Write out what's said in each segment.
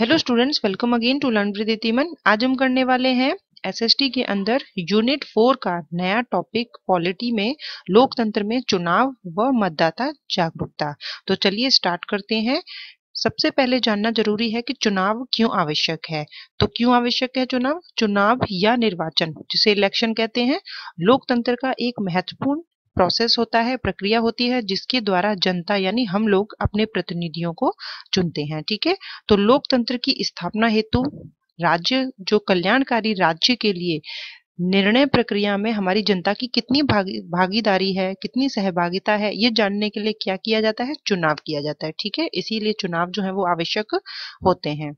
hello students welcome again to learn with Briditiman आज हम करने वाले हैं एसएसटी के अंदर यूनिट फोर का नया टॉपिक पॉलिटी में लोकतंत्र में चुनाव व मतदाता जागरूकता तो चलिए स्टार्ट करते हैं सबसे पहले जानना जरूरी है कि चुनाव क्यों आवश्यक है तो क्यों आवश्यक है चुनाव चुनाव या निर्वाचन जिसे इलेक्शन कहते हैं लोकतंत्र का एक महत्वपूर्ण प्रोसेस होता है प्रक्रिया होती है जिसके द्वारा जनता यानी हम लोग अपने प्रतिनिधियों को चुनते हैं ठीक है तो लोकतंत्र की स्थापना हेतु राज्य जो कल्याणकारी राज्य के लिए निर्णय प्रक्रिया में हमारी जनता की कितनी भागी, भागीदारी है कितनी सहभागिता है ये जानने के लिए क्या किया जाता है चुनाव किया जाता है ठीक है इसीलिए चुनाव जो है वो आवश्यक होते हैं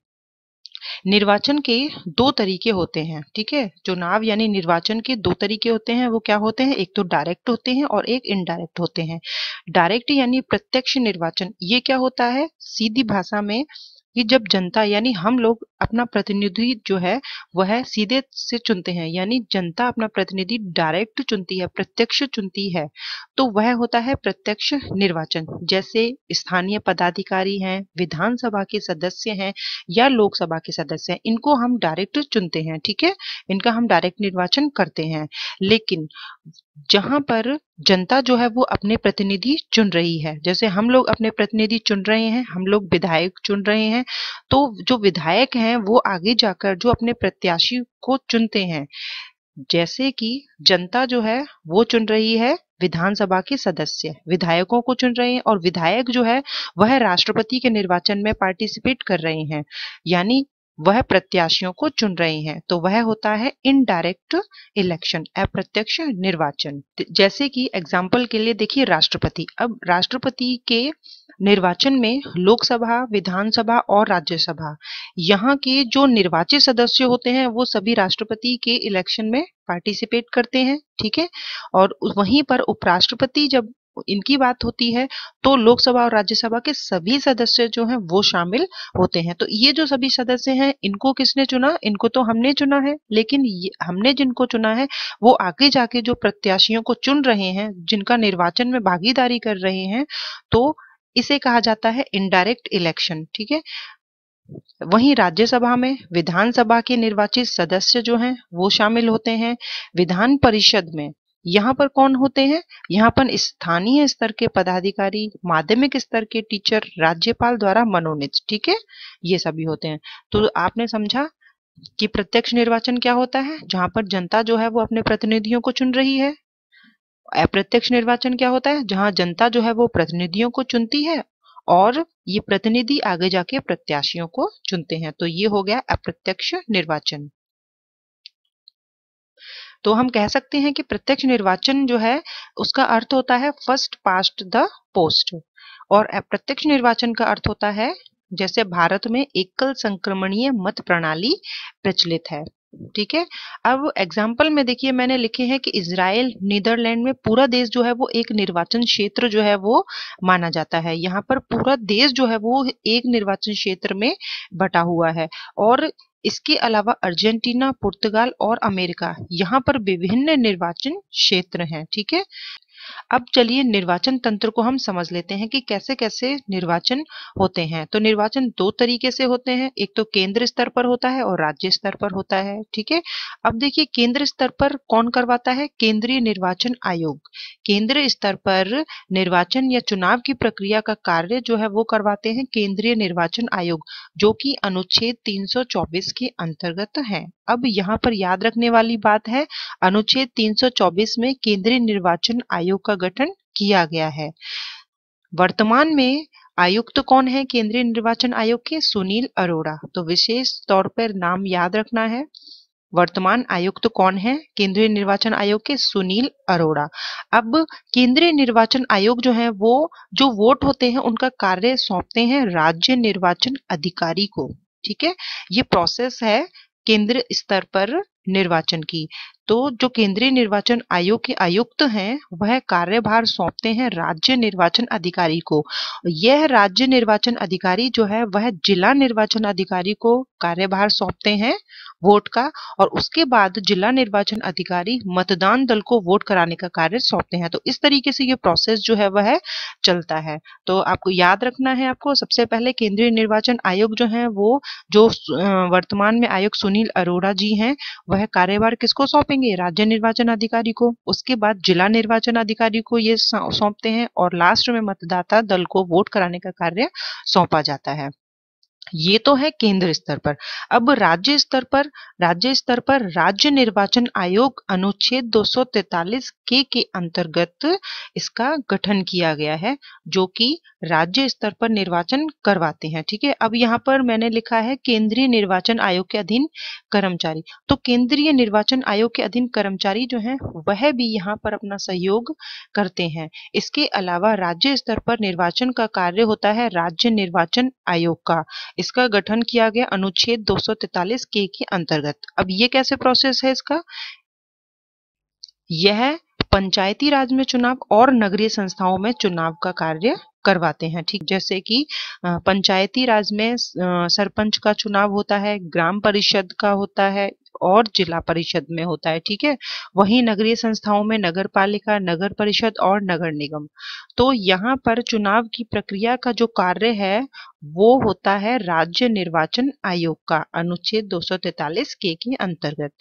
निर्वाचन के दो तरीके होते हैं ठीक है चुनाव यानी निर्वाचन के दो तरीके होते हैं वो क्या होते हैं एक तो डायरेक्ट होते हैं और एक इनडायरेक्ट होते हैं डायरेक्ट यानी प्रत्यक्ष निर्वाचन ये क्या होता है सीधी भाषा में कि जब जनता यानी हम लोग अपना प्रतिनिधि जो है वह है सीधे से चुनते हैं यानी जनता अपना प्रतिनिधि डायरेक्ट चुनती है प्रत्यक्ष चुनती है तो वह होता है प्रत्यक्ष निर्वाचन जैसे स्थानीय पदाधिकारी हैं विधानसभा के सदस्य हैं या लोकसभा के सदस्य हैं इनको हम डायरेक्ट चुनते हैं ठीक है इनका हम डायरेक्ट निर्वाचन करते हैं लेकिन जहां पर जनता जो है वो अपने प्रतिनिधि चुन रही है जैसे हम लोग अपने प्रतिनिधि चुन रहे हैं हम लोग विधायक चुन रहे हैं तो जो विधायक हैं वो आगे जाकर जो अपने प्रत्याशी को चुनते हैं जैसे कि जनता जो है वो चुन रही है विधानसभा के सदस्य विधायकों को चुन रहे हैं और विधायक जो है वह राष्ट्रपति के निर्वाचन में पार्टिसिपेट कर रहे हैं यानी वह प्रत्याशियों को चुन रहे हैं तो वह होता है इनडायरेक्ट इलेक्शन अप्रत्यक्ष निर्वाचन जैसे कि एग्जाम्पल के लिए देखिए राष्ट्रपति अब राष्ट्रपति के निर्वाचन में लोकसभा विधानसभा और राज्यसभा यहाँ के जो निर्वाचित सदस्य होते हैं वो सभी राष्ट्रपति के इलेक्शन में पार्टिसिपेट करते हैं ठीक है और वहीं पर उपराष्ट्रपति जब इनकी बात होती है तो लोकसभा और राज्यसभा के सभी सदस्य जो हैं वो शामिल होते हैं तो ये जो सभी सदस्य हैं इनको किसने चुना इनको तो हमने चुना है लेकिन हमने जिनको चुना है वो आगे जाके जो प्रत्याशियों को चुन रहे हैं जिनका निर्वाचन में भागीदारी कर रहे हैं तो इसे कहा जाता है इनडायरेक्ट इलेक्शन ठीक है वहीं राज्यसभा में विधानसभा के निर्वाचित सदस्य जो हैं वो शामिल होते हैं विधान परिषद में यहाँ पर कौन होते हैं यहाँ पर स्थानीय स्तर के पदाधिकारी माध्यमिक स्तर के टीचर राज्यपाल द्वारा मनोनीत ठीक है ये सभी होते हैं तो आपने समझा कि प्रत्यक्ष निर्वाचन क्या होता है जहां पर जनता जो है वो अपने प्रतिनिधियों को चुन रही है अप्रत्यक्ष निर्वाचन क्या होता है जहां जनता जो है वो प्रतिनिधियों को चुनती है और ये प्रतिनिधि आगे जाके प्रत्याशियों को चुनते हैं तो ये हो गया अप्रत्यक्ष निर्वाचन तो हम कह सकते हैं कि प्रत्यक्ष निर्वाचन जो है उसका अर्थ होता है फर्स्ट पास्ट द पोस्ट और अप्रत्यक्ष निर्वाचन का अर्थ होता है जैसे भारत में एकल संक्रमणीय मत प्रणाली प्रचलित है ठीक है अब एग्जाम्पल में देखिए मैंने लिखे हैं कि इसराइल नीदरलैंड में पूरा देश जो है वो एक निर्वाचन क्षेत्र जो है वो माना जाता है यहाँ पर पूरा देश जो है वो एक निर्वाचन क्षेत्र में बटा हुआ है और इसके अलावा अर्जेंटीना पुर्तगाल और अमेरिका यहाँ पर विभिन्न निर्वाचन क्षेत्र हैं ठीक है अब चलिए निर्वाचन तंत्र को हम समझ लेते हैं कि कैसे कैसे निर्वाचन होते हैं तो निर्वाचन दो तरीके से होते हैं एक तो केंद्र स्तर पर होता है और राज्य स्तर पर होता है ठीक है अब देखिए केंद्र स्तर पर कौन करवाता है केंद्रीय निर्वाचन आयोग केंद्र स्तर पर निर्वाचन या चुनाव की प्रक्रिया का कार्य जो है वो करवाते हैं केंद्रीय निर्वाचन आयोग जो कि अनुच्छेद 324 के अंतर्गत है अब यहाँ पर याद रखने वाली बात है अनुच्छेद 324 में केंद्रीय निर्वाचन आयोग आयोग का गठन किया गया है वर्तमान में आयुक्त तो कौन है केंद्रीय निर्वाचन आयोग के सुनील अरोड़ा तो विशेष तौर पर नाम याद रखना है वर्तमान आयुक्त तो कौन है केंद्रीय निर्वाचन आयोग के सुनील अरोड़ा अब केंद्रीय निर्वाचन आयोग जो है वो जो वोट होते हैं उनका कार्य सौंपते हैं राज्य निर्वाचन अधिकारी को ठीक है ये प्रोसेस है केंद्र स्तर पर निर्वाचन की तो जो केंद्रीय निर्वाचन आयोग के आयुक्त हैं वह कार्यभार सौंपते हैं राज्य निर्वाचन अधिकारी को यह राज्य निर्वाचन अधिकारी जो है वह जिला निर्वाचन अधिकारी को कार्यभार सौंपते हैं वोट का और उसके बाद जिला निर्वाचन अधिकारी मतदान दल को वोट कराने का कार्य सौंपते हैं तो इस तरीके से ये प्रोसेस जो है वह चलता है तो आपको याद रखना है आपको सबसे पहले केंद्रीय निर्वाचन आयोग जो है वो जो वर्तमान में आयोग सुनील अरोड़ा जी हैं वह कार्यभार किसको सौंपेंगे राज्य निर्वाचन अधिकारी को उसके बाद जिला निर्वाचन अधिकारी को ये सौंपते हैं और लास्ट में मतदाता दल को वोट कराने का कार्य सौंपा जाता है ये तो है केंद्र स्तर पर अब राज्य स्तर पर राज्य स्तर पर राज्य निर्वाचन आयोग अनुच्छेद 243 के के अंतर्गत इसका गठन किया गया है जो कि राज्य स्तर पर निर्वाचन करवाते हैं ठीक है अब यहाँ पर मैंने लिखा है केंद्रीय निर्वाचन आयोग के अधीन कर्मचारी तो केंद्रीय निर्वाचन आयोग के अधीन कर्मचारी जो है वह भी यहाँ पर अपना सहयोग करते हैं इसके अलावा राज्य स्तर पर निर्वाचन का कार्य होता है राज्य निर्वाचन आयोग का इसका गठन किया गया अनुच्छेद 243 के के अंतर्गत अब ये कैसे प्रोसेस है इसका यह पंचायती राज में चुनाव और नगरीय संस्थाओं में चुनाव का कार्य करवाते हैं ठीक जैसे कि पंचायती राज में सरपंच का चुनाव होता है ग्राम परिषद का होता है और जिला परिषद में होता है ठीक है वही नगरीय संस्थाओं में नगर पालिका नगर परिषद और नगर निगम तो यहाँ पर चुनाव की प्रक्रिया का जो कार्य है वो होता है राज्य निर्वाचन आयोग का अनुच्छेद दो के के अंतर्गत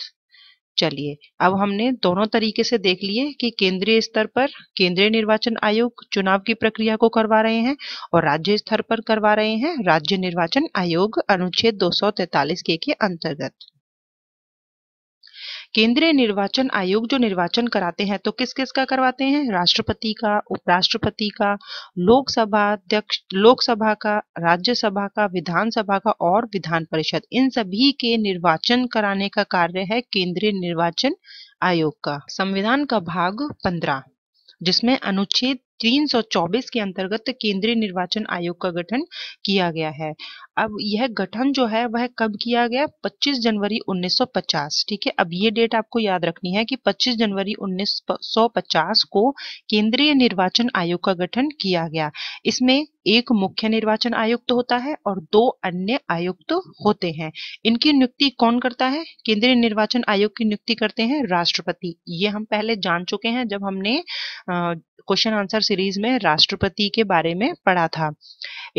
चलिए अब हमने दोनों तरीके से देख लिए कि केंद्रीय स्तर पर केंद्रीय निर्वाचन आयोग चुनाव की प्रक्रिया को करवा रहे हैं और राज्य स्तर पर करवा रहे हैं राज्य निर्वाचन आयोग अनुच्छेद दो के के अंतर्गत केंद्रीय निर्वाचन आयोग जो निर्वाचन कराते हैं तो किस किस का करवाते हैं राष्ट्रपति का उपराष्ट्रपति का लोकसभा अध्यक्ष लोकसभा का राज्यसभा का विधानसभा का और विधान परिषद इन सभी के निर्वाचन कराने का कार्य है केंद्रीय निर्वाचन आयोग का संविधान का भाग पंद्रह जिसमें अनुच्छेद 324 के अंतर्गत केंद्रीय निर्वाचन आयोग का गठन किया गया है अब यह गठन जो है वह कब किया गया 25 जनवरी 1950 ठीक है अब ये डेट आपको याद रखनी है कि 25 जनवरी 1950 को केंद्रीय निर्वाचन आयोग का गठन किया गया इसमें एक मुख्य निर्वाचन आयुक्त तो होता है और दो अन्य आयुक्त तो होते हैं इनकी नियुक्ति कौन करता है केंद्रीय निर्वाचन आयोग की नियुक्ति करते हैं राष्ट्रपति ये हम पहले जान चुके हैं जब हमने क्वेश्चन आंसर सीरीज में राष्ट्रपति के बारे में पढ़ा था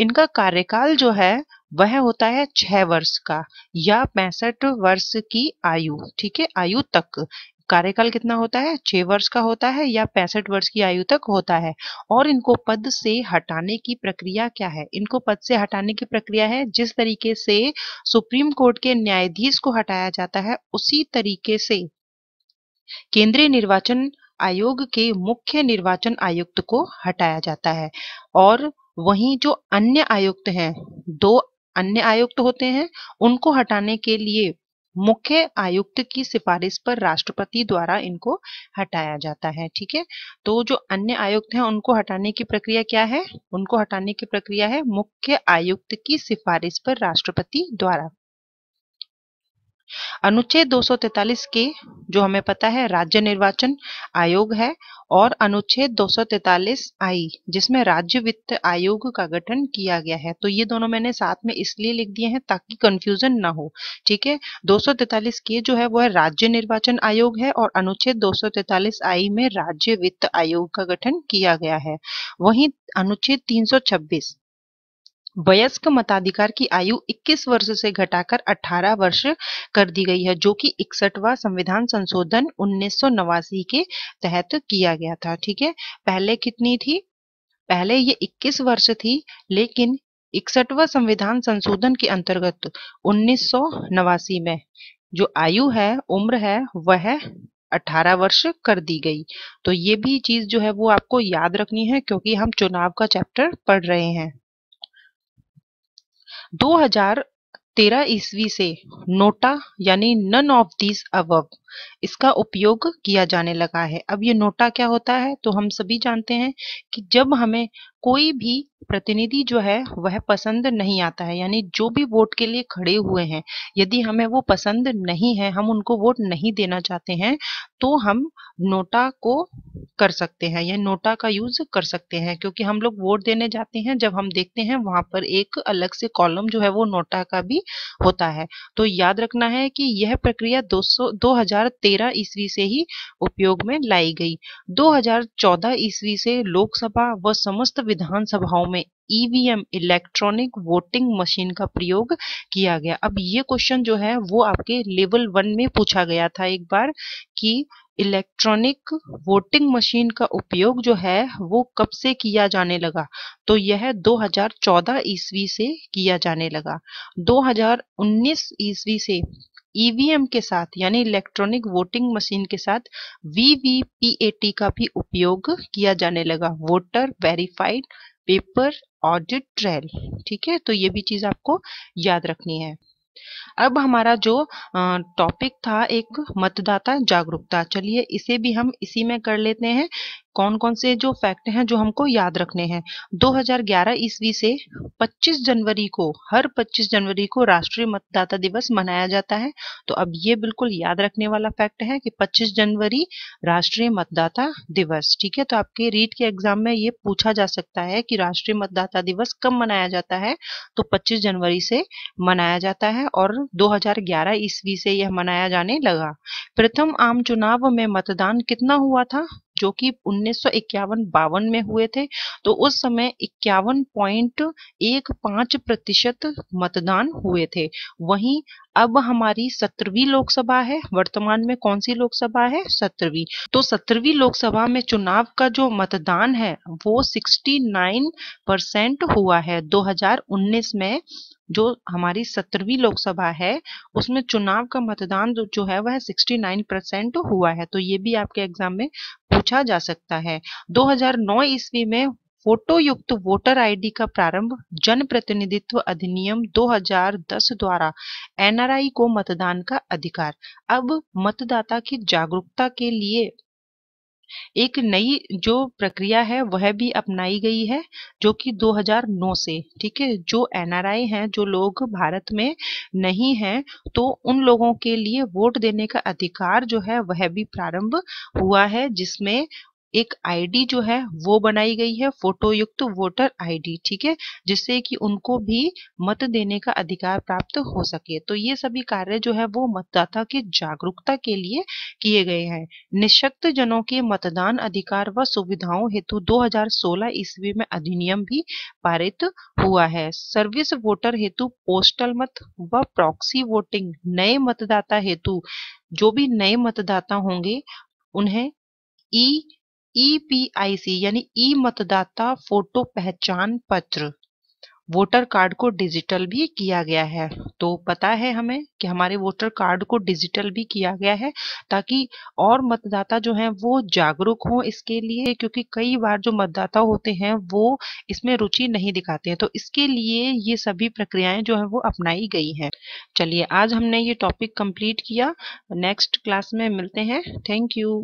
इनका कार्यकाल जो है वह होता है छह वर्ष का या पैंसठ वर्ष की आयु ठीक है आयु तक कार्यकाल कितना होता है छह वर्ष का होता है या पैंसठ वर्ष की आयु तक होता है और इनको पद से हटाने की प्रक्रिया क्या है इनको पद से हटाने की प्रक्रिया है जिस तरीके से सुप्रीम कोर्ट के न्यायाधीश को हटाया जाता है उसी तरीके से केंद्रीय निर्वाचन आयोग के मुख्य निर्वाचन आयुक्त को हटाया जाता है और वहीं जो अन्य आयुक्त हैं दो अन्य आयुक्त होते हैं उनको हटाने के लिए मुख्य आयुक्त की सिफारिश पर राष्ट्रपति द्वारा इनको हटाया जाता है ठीक है तो जो अन्य आयुक्त हैं उनको हटाने की प्रक्रिया क्या है उनको हटाने की प्रक्रिया है मुख्य आयुक्त की सिफारिश पर राष्ट्रपति द्वारा अनुच्छेद 243 के जो हमें पता है राज्य निर्वाचन आयोग है और अनुच्छेद 243 आई जिसमें राज्य वित्त आयोग का गठन किया गया है तो ये दोनों मैंने साथ में इसलिए लिख दिए हैं ताकि कंफ्यूजन ना हो ठीक है 243 के जो है वो है राज्य निर्वाचन आयोग है और अनुच्छेद 243 आई में राज्य वित्त आयोग का गठन किया गया है वही अनुच्छेद तीन वयस्क मताधिकार की आयु 21 वर्ष से घटाकर 18 वर्ष कर दी गई है जो कि इकसठवा संविधान संशोधन उन्नीस के तहत किया गया था ठीक है पहले कितनी थी पहले ये 21 वर्ष थी लेकिन इकसठवा संविधान संशोधन के अंतर्गत उन्नीस में जो आयु है उम्र है वह 18 वर्ष कर दी गई तो ये भी चीज जो है वो आपको याद रखनी है क्योंकि हम चुनाव का चैप्टर पढ़ रहे हैं 2013 ईस्वी से नोटा यानी नन ऑफ दिस अवब इसका उपयोग किया जाने लगा है अब ये नोटा क्या होता है तो हम सभी जानते हैं कि जब हमें कोई भी प्रतिनिधि जो है वह पसंद नहीं आता है यानी जो भी वोट के लिए खड़े हुए हैं यदि हमें वो पसंद नहीं है हम उनको वोट नहीं देना चाहते हैं तो हम नोटा को कर सकते हैं या नोटा का यूज कर सकते हैं क्योंकि हम लोग वोट देने जाते हैं जब हम देखते हैं वहां पर एक अलग से कॉलम जो है वो नोटा का भी होता है तो याद रखना है कि यह प्रक्रिया दो सौ 2013 ईस्वी से ही उपयोग में लाई गई 2014 ईस्वी से लोकसभा व समस्त विधानसभाओं में ईवीएम इलेक्ट्रॉनिक वोटिंग मशीन का प्रयोग किया गया अब ये क्वेश्चन जो है वो आपके लेवल वन में पूछा गया था एक बार कि इलेक्ट्रॉनिक वोटिंग मशीन का उपयोग जो है वो कब से किया जाने लगा तो यह 2014 ईस्वी से किया जाने लगा 2019 ईस्वी से ईवीएम e के साथ यानी इलेक्ट्रॉनिक वोटिंग मशीन के साथ वीवीपीएटी का भी उपयोग किया जाने लगा voter verified paper audit trail ठीक है तो ये भी चीज आपको याद रखनी है अब हमारा जो टॉपिक था एक मतदाता जागरूकता चलिए इसे भी हम इसी में कर लेते हैं कौन कौन से जो फैक्ट हैं जो हमको याद रखने हैं 2011 ईस्वी से 25 जनवरी को हर 25 जनवरी को राष्ट्रीय मतदाता दिवस मनाया जाता है तो अब ये बिल्कुल याद रखने वाला फैक्ट है कि 25 जनवरी राष्ट्रीय मतदाता दिवस ठीक है तो आपके रीट के एग्जाम में ये पूछा जा सकता है कि राष्ट्रीय मतदाता दिवस कब मनाया जाता है तो पच्चीस जनवरी से मनाया जाता है और दो ईस्वी से यह मनाया जाने लगा प्रथम आम चुनाव में मतदान कितना हुआ था जो कि उन्नीस सौ में हुए थे तो उस समय इक्यावन पॉइंट एक पांच प्रतिशत मतदान हुए थे वहीं अब हमारी सत्रहवीं लोकसभा है वर्तमान में कौन सी लोकसभा है सत्रहवीं तो सत्रहवीं लोकसभा में चुनाव का जो मतदान है वो 69 परसेंट हुआ है 2019 में जो हमारी सत्रहवीं लोकसभा है उसमें चुनाव का मतदान जो है वह 69 परसेंट हुआ है तो ये भी आपके एग्जाम में पूछा जा सकता है 2009 ईस्वी में फोटो युक्त वोटर आईडी का प्रारंभ जन प्रतिनिधित्व अधिनियम 2010 द्वारा एनआरआई को मतदान का अधिकार अब मतदाता की जागरूकता के लिए एक नई जो प्रक्रिया है वह भी अपनाई गई है जो कि 2009 से ठीक है जो एनआरआई हैं जो लोग भारत में नहीं हैं तो उन लोगों के लिए वोट देने का अधिकार जो है वह भी प्रारंभ हुआ है जिसमें एक आईडी जो है वो बनाई गई है फोटो युक्त वोटर आईडी ठीक है जिससे कि उनको भी मत देने का अधिकार प्राप्त हो सके तो ये सभी कार्य जो है वो मतदाता की जागरूकता के लिए किए गए हैं निशक्त जनों के मतदान अधिकार व सुविधाओं हेतु 2016 ईस्वी में अधिनियम भी पारित हुआ है सर्विस वोटर हेतु पोस्टल मत व प्रॉक्सी वोटिंग नए मतदाता हेतु जो भी नए मतदाता होंगे उन्हें ई ईपीआईसी e यानी ई मतदाता फोटो पहचान पत्र वोटर कार्ड को डिजिटल भी किया गया है तो पता है हमें कि हमारे वोटर कार्ड को डिजिटल भी किया गया है ताकि और मतदाता जो हैं वो जागरूक हों इसके लिए क्योंकि कई बार जो मतदाता होते हैं वो इसमें रुचि नहीं दिखाते हैं तो इसके लिए ये सभी प्रक्रियाएं जो हैं वो अपनाई गई हैं चलिए आज हमने ये टॉपिक कंप्लीट किया नेक्स्ट क्लास में मिलते हैं थैंक यू